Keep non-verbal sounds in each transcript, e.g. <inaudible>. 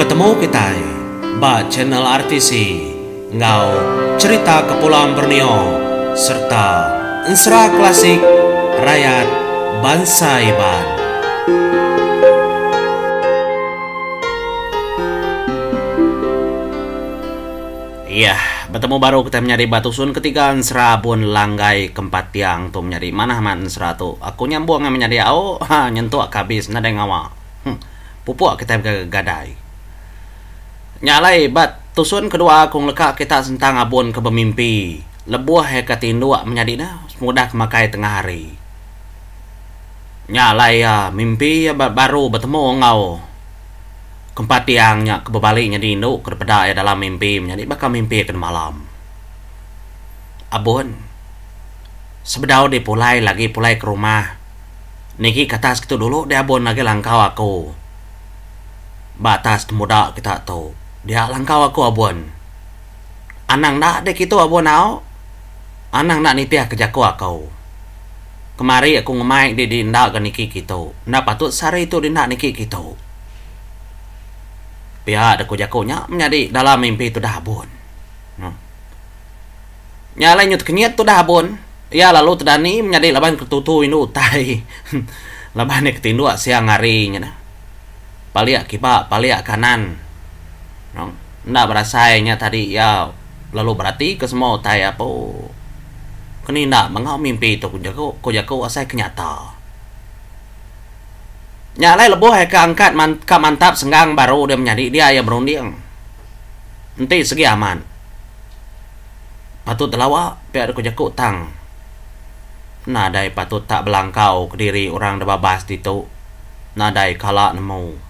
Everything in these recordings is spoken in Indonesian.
bertemu kita ba channel RTC ngau cerita kepulauan Borneo serta ensra klasik rakyat bangsa Iban. Iya, bertemu baru kita menyari batu sun ketika ensra pun langgai keempat tiang tuh menyari mana man ensra tuh. Aku nyambung menyari au, ha, nyentuh kabis nada ngawa. Hm, pupuk kita gadai. Nyalai bat tusun kedua kong leka kita sentang abon ke pemimpi. Lebuah hekatin dua menjadi semudah mudah kemakai tengah hari. Nyalai ya mimpi ya baru bertemu ngau. Kempat tiangnya kebebalik di induk kepada ya dalam mimpi menjadi bakal mimpi ke malam. Abon Sebedau dipulai lagi pulai ke rumah. Niki kata segitu dulu dia abon lagi langkau aku. Batas muda kita tahu dia langkau aku abon anang nak dek itu abon nao anang nak nitiah kerja aku kau kemari aku ngemai di di ndak ke niki kita gitu. nak patut sari itu di ndak niki kita gitu. pihak deku jakonya menjadi dalam mimpi itu dah abon hmm. nyala nyut kenyet tu dah abon ya lalu terdani menjadi laban ketutu ini utai <laughs> laban ketindu siang ngaring, nah. paliak kipak paliak kanan no? ndak berasainya tadi ya lalu berarti ke semua taya apa kini ndak mengau mimpi itu kujako kujako asai kenyata nyalai leboh ke angkat man, ke mantap senggang baru dia menjadi dia ayah berunding nanti segi aman patut telawa biar kujako tang nadai patut tak belangkau diri orang debabas itu nadai kalak nemu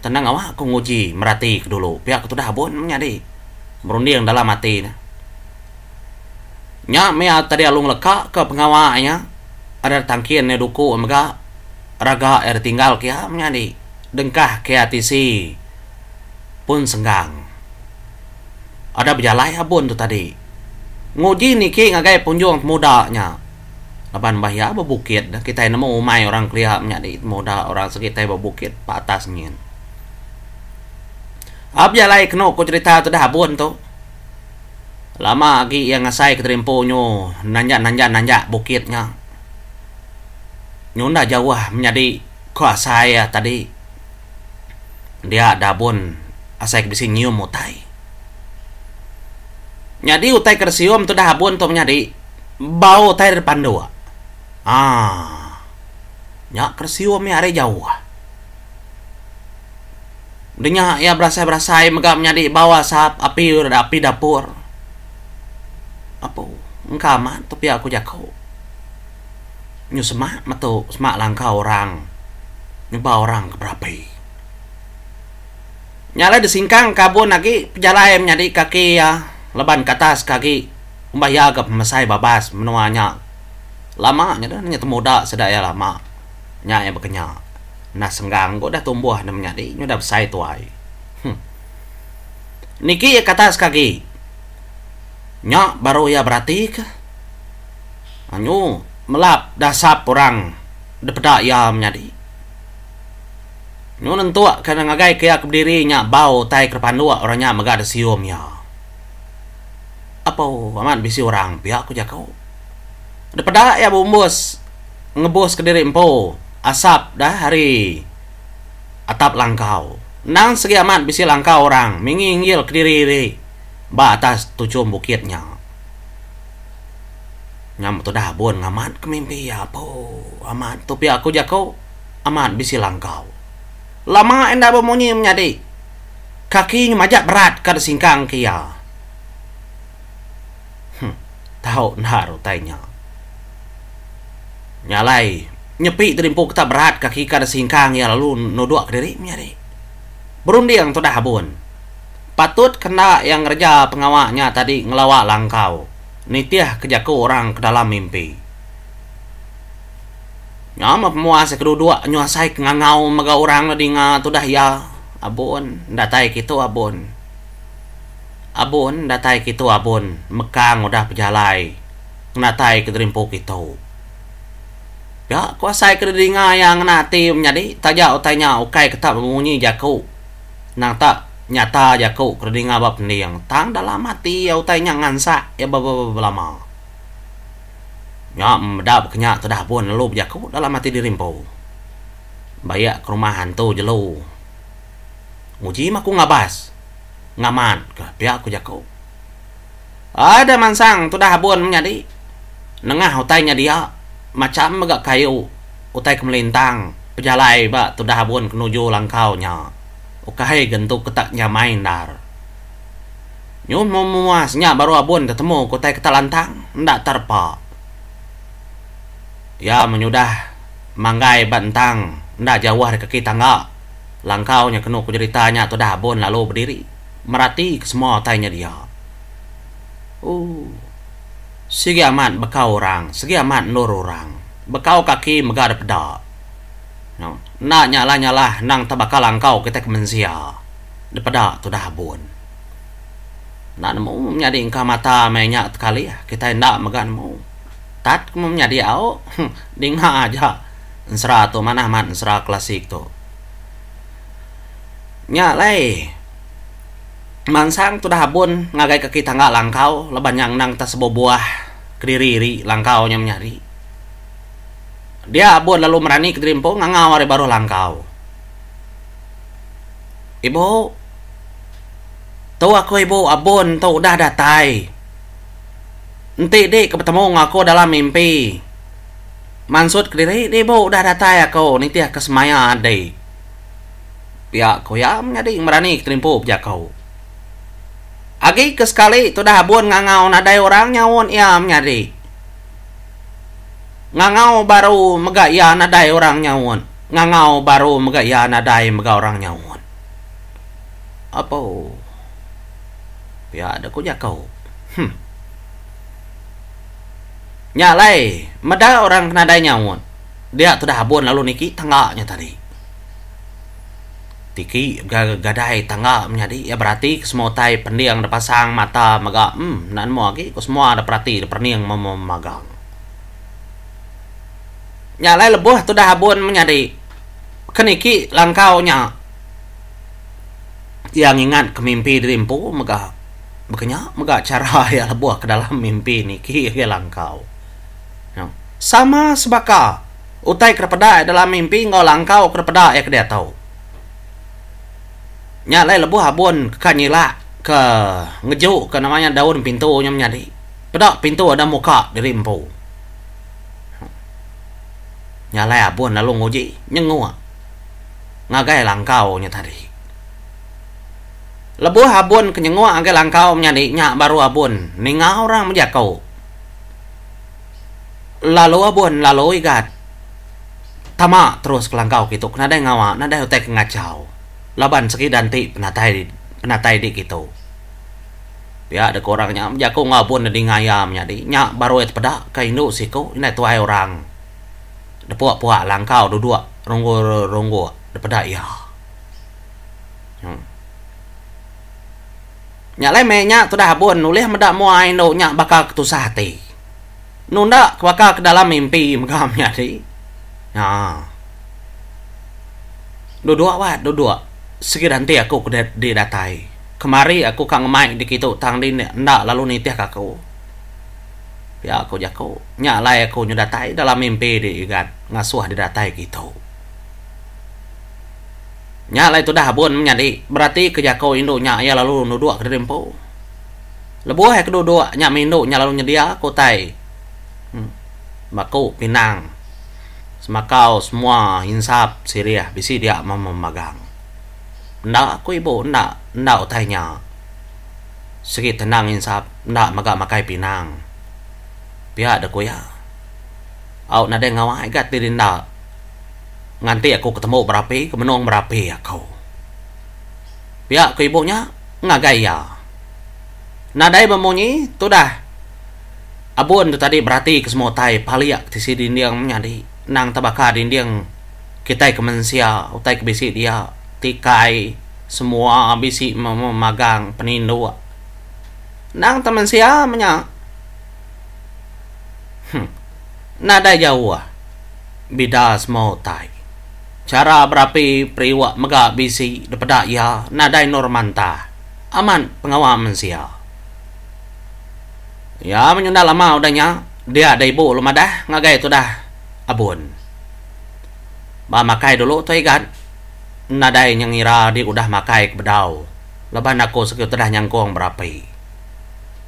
Tenang awak aku nguji merati dulu. Pihak itu dah bon nyadi. Merundi yang dalam mati na. Nya mea tadi alung leka ke pengawanya. Ada tangkian ne duku mega raga er tinggal kia nyadi Dengkah kia tisi pun senggang. Ada berjalai abun tu tadi. Nguji ni ki ngagai punjung mudanya. Laban bahaya berbukit kita nemu umai orang kelihatan nyadi. muda orang sekitar berbukit patas atasnya. Abya lain kena Kau cerita tu dah habun tu. Lama lagi yang ngasai ke terimpunyo nanjak nanjak nanjak bukitnya. Nyunda jauh menjadi ko saya tadi. Dia dah asai kebisi nyium mutai. Nyadi utai kersium tu dah habun tu menjadi bau utai dua. Ah. Nyak kersium ya are jauh. Udahnya ya berasa-berasa megap nyari bawah sap api udah api dapur. Apa? Engka mah tapi aku jago Nyu semak metu semak langka orang. Nyoba orang ke berapi. Nyala disingkang kabun lagi pejalaim nyari kaki ya. Leban ke atas kaki. Umbah ya agak mesai babas menuanya. Lama nyata nyata muda sedaya lama. Nyanya bekenyak senggang kok dah tumbuh namanya di nyo dah besar tuai hmm. niki ya kata sekali Nyok baru ya berarti ke anu melap dasap orang depeda ya menyadi nyo nentu karena ngagai kaya keberdiri nyak bau tai kerpandu orangnya megah ada sium ya apa aman bisi orang pihak ku jakau depeda ya bumbus ngebos ke diri asap dah hari atap langkau nang segi amat bisi langkau orang kiri kediri ba atas tujuh bukitnya nyam tu dah buan ngamat kemimpi ya po amat tupi aku jago, amat bisi langkau lama enda bermunyi menyadi kaki majak berat ke singkang kia ya. hm. tahu naru tanya nyalai nyepi terimpu kita berat kaki kada singkang ya lalu noda diri nyari berundi yang tuh habun patut kena yang kerja pengawaknya tadi ngelawak langkau nitiah kejaku orang ke dalam mimpi nyama pemuas kedua-dua nyuasai ngangau mega orang di nga dah ya abon datai kita abon abon datai kita abon mekang udah pejalai ngatai keterimpu kita ya kuasai sai yang na tim nhà đi ta ketap menguni nhau cái cái tạm ngu như già ta nyata ta già cụ cái đi ngay bập niềng ya bập bập lama ya dah kenya sudah pun buan lu dalam hati đã bayak ke rumah hantu je lu Muji maku ngabas ngaman ke pihak aku jaku ada mansang sudah pun menjadi nengah hotainya dia macam agak kayu utai kemelintang pejalai ba tu bun kenuju langkau langkaunya ukai gentu nya main dar nyun memuas nya baru abun ketemu kutai lantang ndak terpa ya menyudah manggai bantang ndak jauh dari kaki tangga langkaunya kenu ku ceritanya tu bun lalu berdiri merati ke semua tanya dia oh Sige aman bekau orang, sige aman nur orang. Bekau kaki megar peda. No. Na nyala nyala nang tabakalang kau kita kemensia. Depeda tu dah bun. Nak nemu nyadi ingka mata menya kali ya. Kita ndak megan mau. Tat kamu nyadi au. Dingha aja. Nsra tu mana man nsra klasik tu. Nyalai mansang tu dah habun ngagai ke kita nggak langkau leban yang nang tas boboah, keriri langkau nyam nyari dia abon lalu merani ke dirimpo ngawari baru langkau ibu tahu aku ibu abon, tahu udah datai nanti dek ketemu ngaku dalam mimpi Mansut kiri dek ibu udah datai aku nanti aku semaya dek pihak koyam nyadi merani ke dirimpo kau Agi ke sekali itu dah buan ngangau nadai orang nyawon iam nyari. Ngangau baru mega ya nadai orang nyawon. Ngangau baru mega ya nadai mega orang nyawon. Apa? Ya ada ku kau. Hmm. Nyalai, meda orang nadai nyawon. Dia sudah dah lalu niki tengahnya tadi tiki gadai tangga menjadi ya berarti semua tai pendiang yang sang mata maga hmm nan mau lagi semua ada perhati ada pendi yang mau magang nyalai lebuh tu dah habun menjadi keniki langkau nya yang ingat kemimpi mimpi dirimpu maga bekenya maga cara <laughs> ya lebuh ke dalam mimpi niki ya langkau sama sebaka utai kerpeda dalam mimpi ngau langkau kerpeda ya kedai tahu nyala lebu habun nyila ke ngeju ke namanya daun pintu nyam nyadi pedak pintu ada muka dari empu nyala lai habun lalu ngoji nyengua ngagai langkau nya tadi lebu habun ke ngagai langkau nyadi nya baru habun ninga orang menjakau lalu habun lalu ikat tama terus ke langkau gitu nada ngawa nada utek ngacau laban segi danti penatai, penatai di gitu ya ada orangnya ya aku ngabun di ngayamnya di nyak baru et pada kainu siku ini tuai orang depoak puak langkau dua ronggo ronggo daripada ya hmm. nyak lemenya tu dah abun nulih medak muai no nyak bakal ketusah ti nunda bakal ke dalam mimpi <laughs> megamnya di nah dua wat dua nanti aku di datai Kemari aku kang mai dikitu tang di ndak lalu nitih kaku Ya aku jaku nyala aku nyudatai dalam mimpi di ikan ngasuh di datai gitu. nyala itu dah bun menyadi berarti kejako indo nyaya lalu nudua ke dirimpu. Lebuah ya kedua nyak nyala lalu nyedia tai Hmm. Maku Pinang Semakau semua insap siriah bisi dia memegang Nak, quy bộ nak, nak otai nya. sikit tenang insap nak maga makai pinang pihak ada kuya au nade ngawai gat tirin na nganti aku ketemu berapi ke kemenung berapi aku pihak ke ibunya ngagai ya nadai bemunyi tu dah abun tu tadi berarti tai paliak di sini dia menyadi nang tabaka di dia kita kemensia utai kebisi dia Tikai semua bisi memegang penindu, Nang teman siya menya. Hmm. Nada jawa. Bidas mau tai. Cara berapi priwa mega bisi depeda ya nadai normanta. Aman pengawaman siya. Ya menyunda lama udahnya. Dia ada ibu lumadah ngagai itu dah. Abun. Ba makai dulu tuh ikan nadai yang ngira di udah makai bedau. Leban aku sekio tedah nyangkong berapi.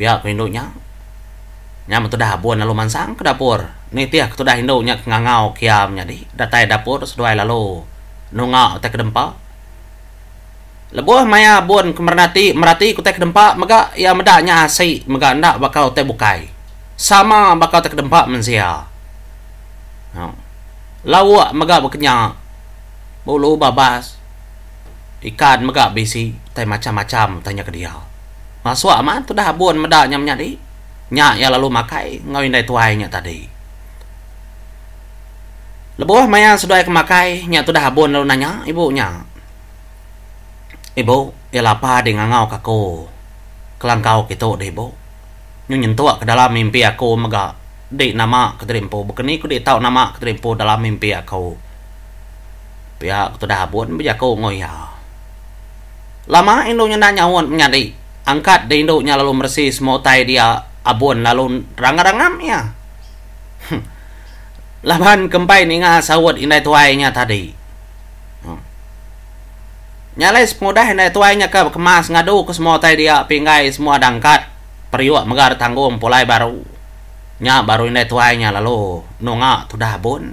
Pihak induknya. Nyam tu dah buan lalu mansang ke dapur. Ni aku tu dah induknya ngangau kiam di. Datai dapur seduai lalu. Nungau ke dempa Lebuh maya buan kemernati merati ku ke Maka Mega ya medaknya asik Mega ndak bakal tak bukai. Sama bakal teh ke mensia. No. Lawak mega bekenyak Bulu babas. Ikan mega besi, tai macam-macam tanya ke dia. Masuk aman tu dah buan medaknya menyari. Nyak ya lalu makai ngawin tuai nya tadi. Lebuh maya sudah ke kemakai, nyak tu dah buan lalu nanya ibu nya. Ibu, ya lapa di ngangau kaku. Kelangkau kito deh ibu. Nyu tua ke dalam mimpi aku mega. dek nama keterimpo, bukan ni ku dik tahu nama keterimpo dalam mimpi aku pihak terdabun kau ngoyah lama nanya nanyawan menyadi angkat di nya lalu mersi tay dia abon lalu rangarangam ya Laman laban kempai ninga sawat inai tuainya tadi nyale semua dah inai tuainya ke kemas ngadu ke tay dia pinggai semua dangkat periuk megar tanggung polai baru nya baru inai tuainya lalu nunga tudah abon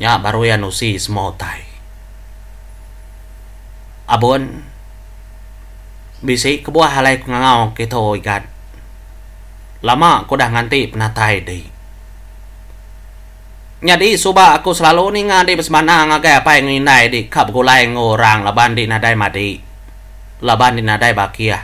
nya baru ya nusi semua tay. abon bisi kebuah halai ngangau kito ikat lama ko dah nganti penatai deh Nyadi suba aku selalu ni ngadi bersemana ngagai apa yang ini di kap gulai ngorang laban di nadai madi. Laban di nadai bakia.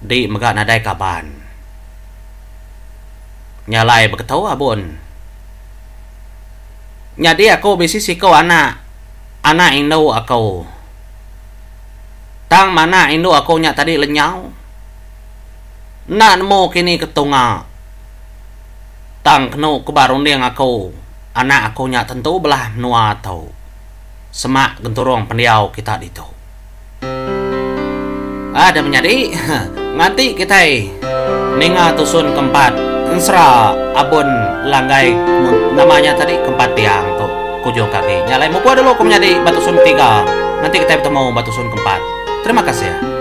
Di mega nadai kaban. Nyalai berketawa abon nyadi aku bisi siko anak anak indo aku tang mana indo aku nyak tadi lenyau nak mo kini ketunga tang kenu kebarunding aku anak aku nyak tentu belah nua tau semak genturong pendiau kita itu ada menyadi <laughs> nganti kita ninga tusun keempat insra abon langgai namanya tadi keempat tiang tuh kujung kakinya lain mau ada kumnya di batu sun tiga nanti kita ketemu batu sun keempat terima kasih ya